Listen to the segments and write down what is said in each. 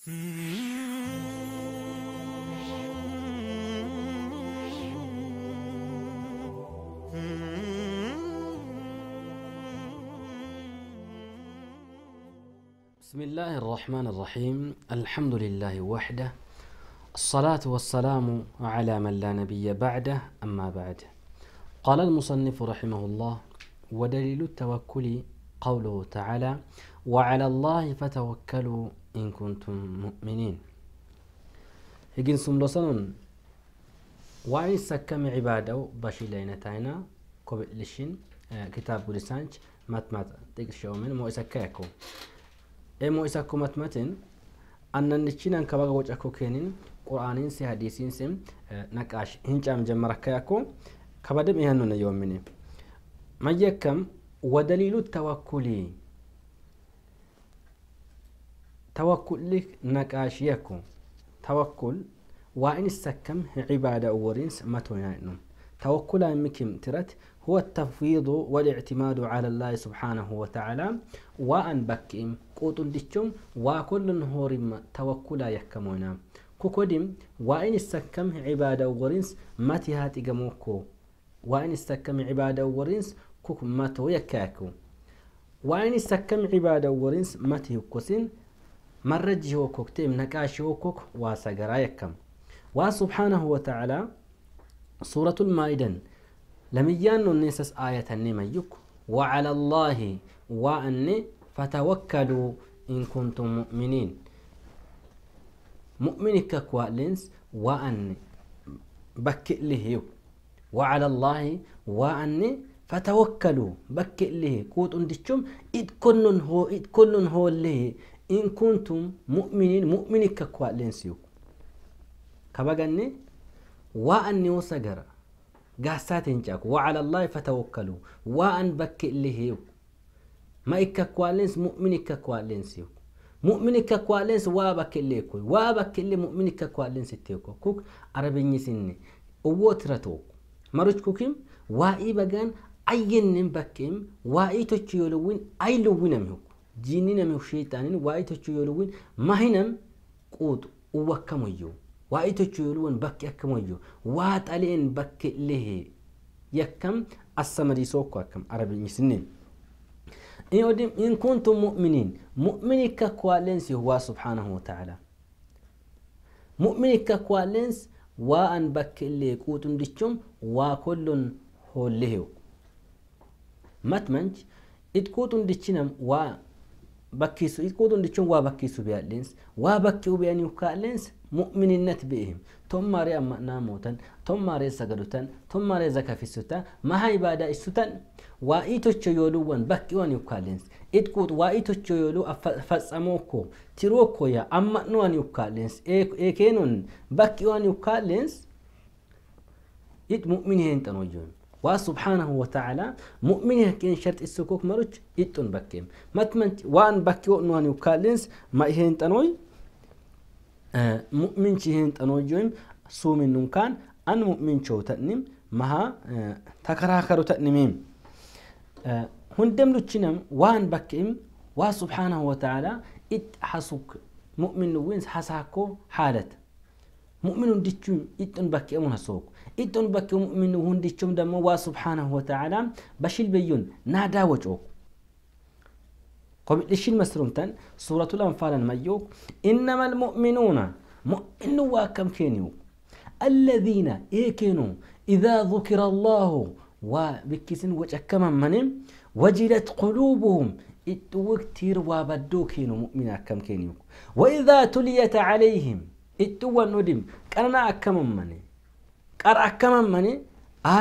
بسم الله الرحمن الرحيم الحمد لله وحده الصلاة والسلام على من لا نبي بعده أما بعد قال المصنف رحمه الله ودليل التوكل قوله تعالى وعلى الله فتوكلوا إن كنتم مؤمنين هجين سملوسنون وعي سكم عباده بشي لينتاينا كوب لشين آه، كتاب بوليسانج ماتمات تيك شومن مو إسكاكو إيه مو إسكو ماتماتين أن نتشينا كباغا وجهكو كينين قرآنين سي حديثين سم آه، نقاش هنجام جمركاكو كبدم إيهنون يومين مجيكم ودليل التوكل توكل نقاش يكو توكل وإن السكم عبادة ورينس متونانم توكل مكم ترت هو التفويض والاعتماد على الله سبحانه وتعالى وأن بكيم قوتن ديشم وكل نهور توكل يحكمونا كوكوديم وإن السكم عبادة ورينس متي هاتي وإن استكم عبادة ورينس كوك ماتو يكاكو وين سكم عبادة ورنس ماته كوسين مرجي هو كوك تيم نكاشي هو كوك واسقرا يكم وسبحانه وتعالى سورة المائدة لم يانو النسس آية النميك وعلى الله وأني فتوكلوا إن كنتم مؤمنين مؤمنك لنس وأني بكئ لهيو وعلى الله وأني fata wakkalu bakkee illee kudutu ndichoom idd konnoon hoo idd konnoon hoo lahee inkuntuu mu'umin kabaganne waa anihoo sagara gaasatanii jaakuma wacalallayhi fata wakkalu waa an bakkee lehee wu ma ikka kuwalensi mu'umin ikka kuwalensiiru mu'umin ikka kuwalensiiru waa bakkee illee kuy waa bakkee illee mu'umin ikka አየንም በኬም ዋኢቶቹ የለውን አይልውን የሚሁኩ ጂኒን የሚሁ ሸይጣንን ዋኢቶቹ የለውን ማሂነም ቁጡ እወከሞዩ ዋኢቶቹ የለውን በኬ አከሞዩ ዋጠሌን በኬ ልሄ የከም አሰመሪ ሶኮ አከም አረብኝ ስንን ኢዮዲም ኢን ኩንቱም ሙእሚኒን ሙእሚኒ ከኳሌንስ ይሁዋ ስብሓነሁ ወተዓላ ሙእሚኒ ከኳሌንስ ዋአን በኬ ሌ ቁጡን ድቾም ዋ ኮሎን ሆሌሄው matmanch idkuutun dichinam waa bakkiisu idkuutun dichuun waa bakkiisu biyaalleens waa bakki ubiyanii kaa'alleens mu'mininnat bi'ihim tommaaree amma naamotan tommaaree sagadutan tommaaree zakafisutan maha ibaadaa isutan waa ii tochoyooluwwan bakki wani kaa'alleens idkuut waa ii tochoyooluu fatsamookko tirookko yaa amma nuwani kaa'alleens eekeenon bakki wani kaa'alleens it mu'miniin xanojoon وسبحانه وتعالى مؤمن كين شرط السكوك مرج يتون بكيم متمن وان بكيو نوان يكالنس ما يهين تنوي آه، مؤمن يهين تنوي جوين سومن نكان أن مؤمن شو تنم مها آه، تكراكرو تنميم آه، هندم لتشنم وان بكيم وسبحانه وتعالى إت حسوك مؤمن وينس حساكو حالت مؤمن ديتشم إتن بكيمون حسوك إدون بكم من شم دم وا سبحانه وتعالى بشيل بيون نادا وجو قبل قم إشيل تن سورة الأنفال الميوك إنما المؤمنون مؤمن واكم كينيوك الذين إيكنوا إذا ذكر الله وبكسن وجكما منم وجلت قلوبهم اتوك تير وابدو كينو مؤمنا كم كينيوك وإذا تليت عليهم اتوى ندم كان أكم مني قر أكمن مني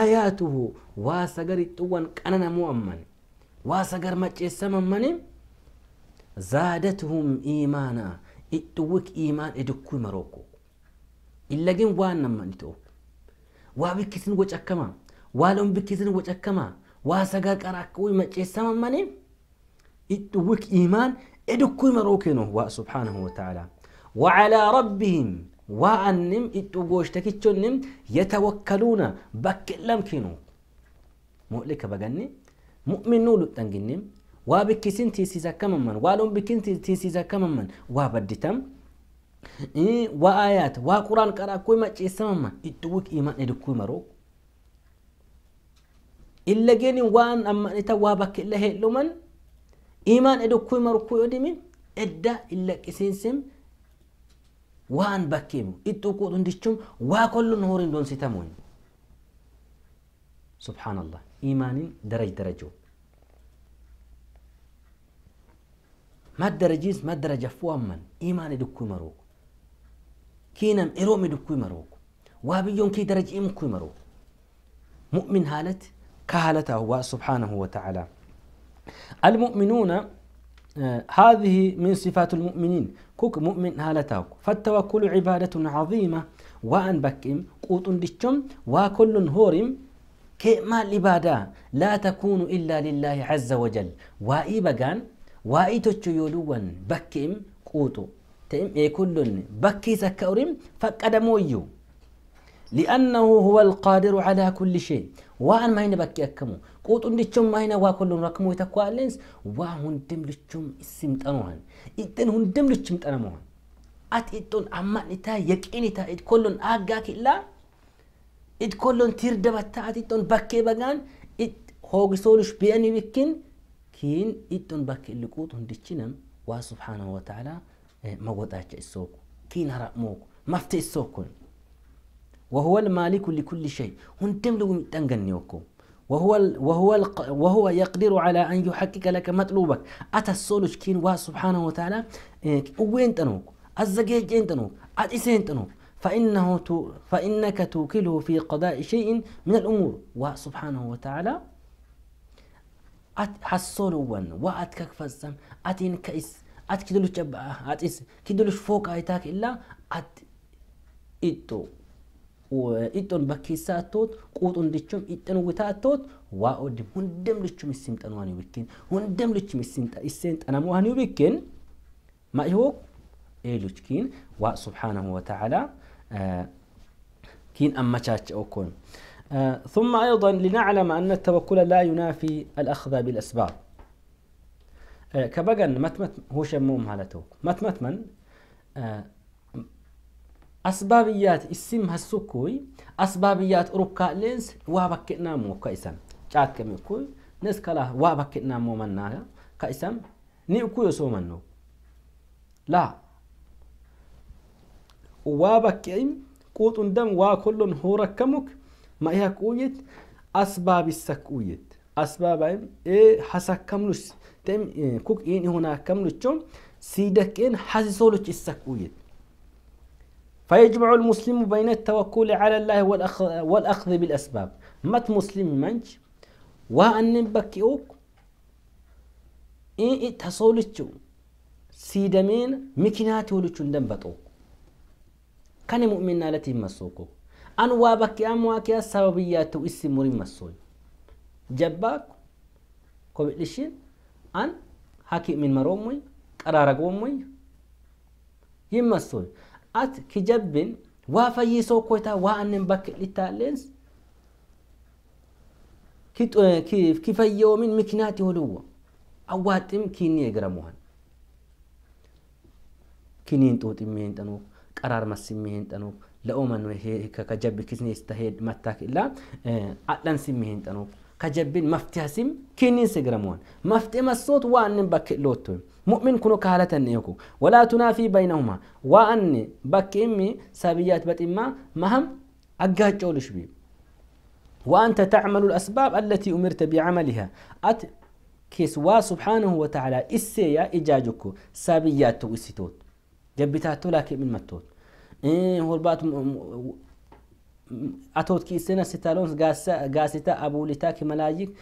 آياته واسجر توان كأننا مؤمن واسجر ما جسم مني زادتهم إيمانا إتوك إيمان إدكوا مروكو إلا جن وان من تو وابكتن وجهكما والهم بكتن وجهكما واسجر قر أكوي ما جسم مني إتوك إيمان إدكوا مروكينه سبحانه وتعالى وعلى ربهم وأنم إتوغوش تكيتشنم يتوكلون بكلم كينو مؤلك بغني مؤمن نولو تنجنم وابكسين تيسيزا كممن والون بكين تيسيزا كممن وابدتم وآيات وقرآن قرأ كويما تيسمم إتوك إيمان إدكوي مروك إلا جيني وان أما نتا وابك إلا هيلومن إيمان إدكوي مروكوي أدمي إدا إلا كسينسم waan bakkeemu itti ukuut hundichum waa kolluun horiin doonsitamuun subhaanallah iimaaniin daraj darajuu maddarajis maddaraja fuwamman iimaani dhukkui maruuku kiinam eroomi dhukkui maruuku waa biyyoon kii daraj imkui maruuku mu'min haalati ka haalata waa subhaanahu wa ta'ala المؤمنون آه، هذه من صفات المؤمنين كوك مؤمن هالتاك فالتوكل عبادة عظيمة وأن بكم قوت دشم وكل هورم كي ما لا تكون إلا لله عز وجل وإي بقان وإي تشيولون بكم قوتو تيم إي كل بكي سكورم فقدمو يو لأنه هو القادر على كل شيء وأن ما ينبكي أكمو قوت اندچم ماينا وا كلون ركمو يتقوالنس وا هندم لچم اسم تنوهن إتن هندم لچم تنموهن أت إتون أما نتا يقين تا إت كلون آغاك إلا إت كلون تيردبتا أت إتون بكي بغان إت هوغسولش بياني بكين كين إتون بكي لقوت هندچنم وا سبحانه وتعالى آه، موضاچ السوق كين هرأ موك مفتي السوق وهو المالك لكل شيء هن تملو تنغني وهو ال وهو ال وهو يقدر على ان يحقق لك مطلوبك اتى السولج كين وا سبحانه وتعالى إيه، وين تنوك الزجاج تنوك اتسين تنوك فانه تو فانك توكله في قضاء شيء من الامور وسبحانه وتعالى ات حسولون وات كفزم اتين كيس ات جبا أه، ات كدلو فوق ايتاك الا ات إتو وإتون إتون بكيساتوت قوت اندچم إتن وتاتوت واود هندم لچم السنتن واني بكين هندم لچم السنتن السنتن مو هاني بكين ما يهوك إيلوچكين وا سبحانه وتعالى آه كين أما أوكون آه ثم أيضا لنعلم أن التوكل لا ينافي الأخذ بالأسباب آه كبغن متمت هو هوش موم متمت من آه asbaabiyaat isin hassukuy asbaabiyaat urukkaa'leens waa bakke'naamoo ka isan caakkame kuy nes kala waa bakke'naamoo mannaa ka isan ni ukuyo soo manno laa waa bakke'im quuxundam waa kollon hoorakkamuk ma'iha kuuyit asbaabissa kuuyit asbaabaim e hasakkamlus tem kuk in ihunaakkam luchom siidaqeen hasisoluch issa kuuyit فيجمع المسلم بين التوكل على الله والأخذ, والأخذ بالأسباب مت مسلم منج وأن بكيوك إيه تصولتشو سيدمين مكناتي ولتشو دنبطو كان مؤمننا التي مسوكو أن وابك أمواك السببيات مريم مسوي جباك كوبيت كوبلشين أن هاكي من مرومي ومي يمسوي ati kijabbin waa fayyisoo koitaa waa annen bakkedhittaa illeensi eh, kifayyoo min mikinaati holuwwa awwaaxim kiinni eegiramuhan kiniin xuuximmee hin xanuuf qaraarmassimmee hin xanuuf la'ooman mattaa illaa eh, adhansimmee hin xanuuf كجبين مفتيحسم كينين سجرمون مفتيح الصوت وأن بك لوتون مؤمن كنو كهالة نيوكو ولا تنافي بينهما وأن بك إمي سابيات بت إما مهم أجاج بي وأنت تعمل الأسباب التي أمرت بعملها أت كيسوا سبحانه وتعالى إسيا إجاجكو سابيات إسيتوت جبتاتو لكن من متوت إيه هو البات atootki isena sitaloons gaasita abuulitaa kimalaajik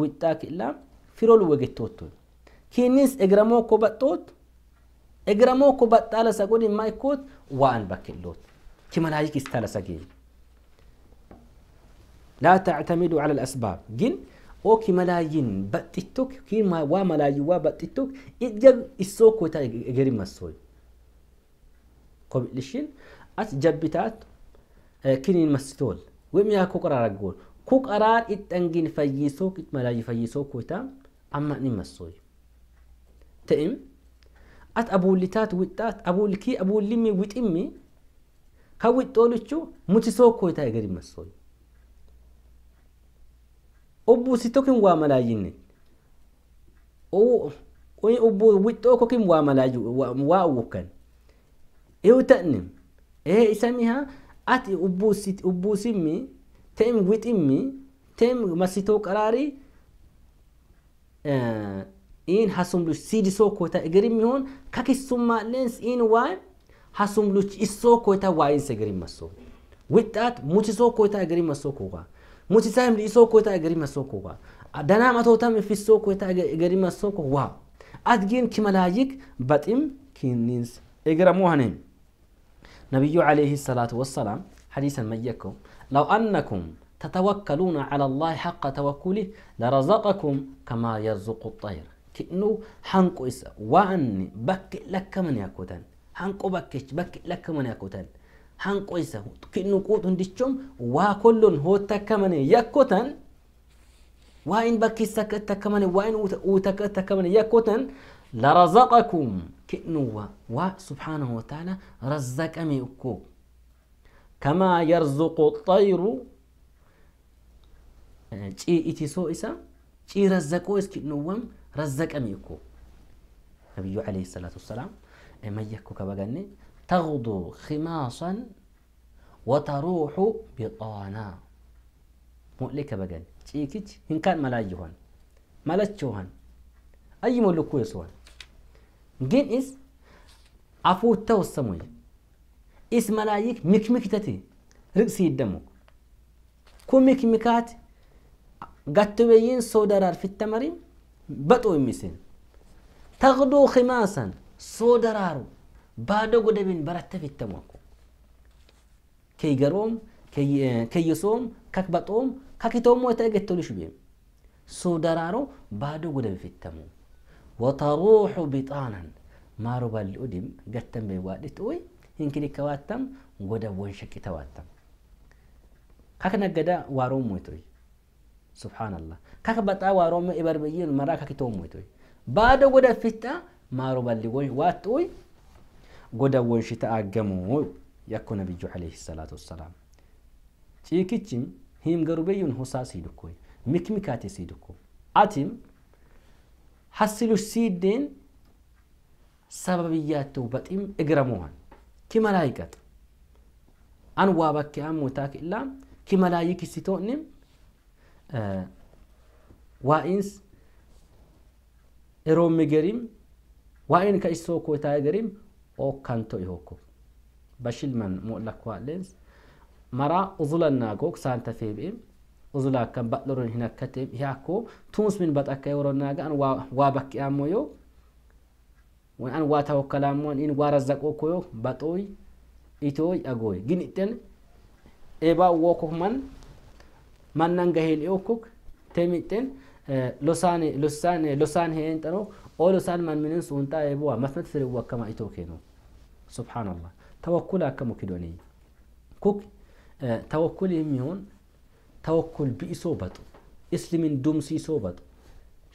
wixxaa kilaam firol wegettoottoon kiinnis egramoo kobaxxoot egramoo kobaxxaala sagodin maaykoot waan bakkelloot kimalaajik istala sageen laa tactamidu cala alasbaab gin oo kimalaayin baxxittok kiin waa malaayin waa baxxittok ijja issookkoota egerimassooy kobidhishin as jabbitaat Eh, kiniin masitool wimiyaa ku qaraara gool ku qaraar itti dhangiin fayyisoo it malaaji fayyisoo kuutaa amma ni masooy ta'im abuulli abuullitaat wixxaat abuullikii abuullimmi wiximmi ka wixxoolichu mutisoo kuutaa egeri masooy obbuusi tokin waa malaajinne ubbuu wixxoo kokin waa malaaji waa uwukkan iu ta'nim isa isamihaa ati ubbuusimmi teem wiximmi teem masitoo qaraari in hasumluch siidi sookoyta egerimmi hon kakissimmaalleens in waan hasumluch issookoyta waa in segerimmasso wixxaat muchisookoyta egerimassokoga muchisaa himli isookoyta egerimassokoga danaam atootam ifissookoyta egerimassoko waa atgiin kimalaayik baxim kinnins egeramoo haneem نبي عليه الصلاة والسلام حديثا ميكم لو أنكم تتوكلون على الله حق توكله لرزقكم كما يرزق الطير كأنه حنق إسا وأن بك لك من يكوتن حنق بكش بك لك من يكوتن حنق إس كأنه قوت هندشم وكل هو تكمن يكوتن وإن بك سكت تكمن وإن وتكت تكمن يكوتن لرزقكم كنوا سبحانه وتعالى رزق أمي أكو كما يرزق الطير شيء إتي سو إسا شيء رزقه إس كنوا رزق أمي أكو النبي عليه الصلاة والسلام أما يكو كبغني تغدو خماصا وتروح بطانا مؤلك بغن شيء كيت إن كان ملايوهن ملايوهن أي ملوكو يسوهن Din is afuutta wassamuy. Is malaayik mikmiktati riqsii iddamu. Kun mikmikaati gattubeeyyiin soo daraarfitta mariin baxoo himmiseen. Taqduu khimaasan soo daraaru baada godabin baratta fittamu akku. Keeygaroom keyyesoom kak baxoom kakitoommoo ta'e gattolishubee soo daraaroo baada godabe fittamu. وتروح بطانا ما ربا الأدم قتم بوادت أوي يمكن كواتم ودا ونشك تواتم كاكنا قدا واروم مويتوي سبحان الله كاك بطا واروم إبر بيين مرا كاك توم مويتوي بعد ودا فتا ما ربا اللي واتوي ودا ونشتا أقمو يكون بيجو عليه الصلاة والسلام تيكيتشم هيم قربيون هو ساسي دكوي مكمكاتي سيدكو أتيم حصلوا سيدين سببياته بتيم اجرموها كملائكة أن وابك أمو تاك إلا كملائكة ستونم آه وإنس إرومي جريم وإن كإسو كوتا أو كانتو يهوكو بشيل من مؤلك والنس مرا أظلنا جوك سانتا فيبئم أزلا كان بقلرون هنا كتب هيكو تومس من بتأك يورون أن وابك أمويو وأن واتو كلامون إن وارزقو كيو بتوي إتوي أقوي جنتن إبا وكه من من نجهل يوكك تمتن لسان لسان لسان هي إنتنو أو لسان من منين سونتا إبوا مثمت في وكما إتوكينو سبحان الله توكلها كم كدوني كوك توكل يميون ተወኩል ቢኢሶ በጡ እስልምን ዱምሲሶ በጡ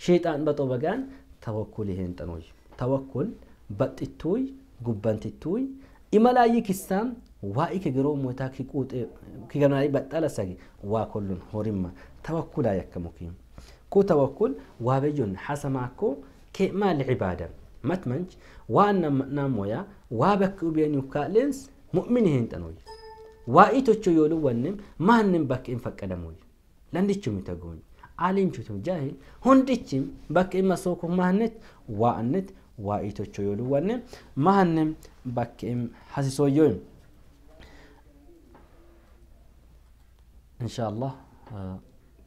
ሸይጣን በጦ በጋን ተወኩል ይሄን ጠኖይ ተወኩል በጥቱይ ጉበንትቱይ ኢመላይ ክስታም ዋይ ከገሮ ሞታ ከቁጥ ከገናይ በጣለ ሰጊ ዋ ሆሪማ ተወኩል አያከሙኪ ኩ ተወኩል ዋበዩን ሐሰማኮ ከማ ለዒባዳ መትመንች ዋና ናሞያ ዋበክ ቢኒ ካልንስ ሙእሚን ይሄን ጠኖይ ዋኢቶቹ የሉ ወንም ማንም በክም ፈቀደሙ ለንድችም ተጎኝ አሊምቹቱም ጃሂል ሁንድችም በክም መስኮ ማነት ዋአነት ዋኢቶቹ የሉ ወንም ማንም በክም ሐሲሶዮ ኢንሻአላህ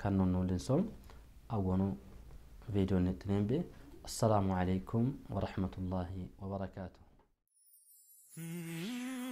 ካንኑ ልንሶም አወኑ ቪዲዮ ንጥነምቤ السلام عليكم ورحمه الله وبركاته